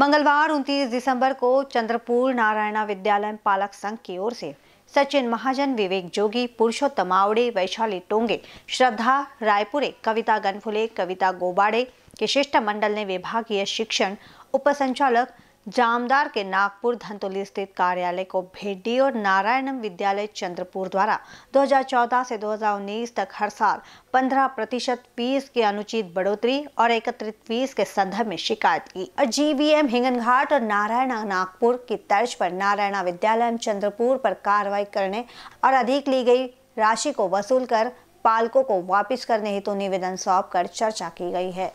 मंगलवार 29 दिसंबर को चंद्रपुर नारायणा विद्यालय पालक संघ की ओर से सचिन महाजन विवेक जोगी पुरुषोत्तम आवड़े वैशाली टोंगे श्रद्धा रायपुरे कविता गनफुले कविता गोबाड़े के शिष्टमंडल ने विभागीय शिक्षण उपसंचालक जामदार के नागपुर धनतोली स्थित कार्यालय को भेड्डी और नारायणम विद्यालय चंद्रपुर द्वारा 2014 से 2019 तक हर साल 15 प्रतिशत फीस की अनुचित बढ़ोतरी और एकत्रित फीस के संदर्भ में शिकायत की जीबीएम हिंगनघाट और नारायणा नागपुर की तर्ज पर नारायणा विद्यालय चंद्रपुर पर कार्रवाई करने और अधिक ली गई राशि को वसूल कर पालकों को वापिस करने हेतु तो निवेदन सौंप कर चर्चा की गई है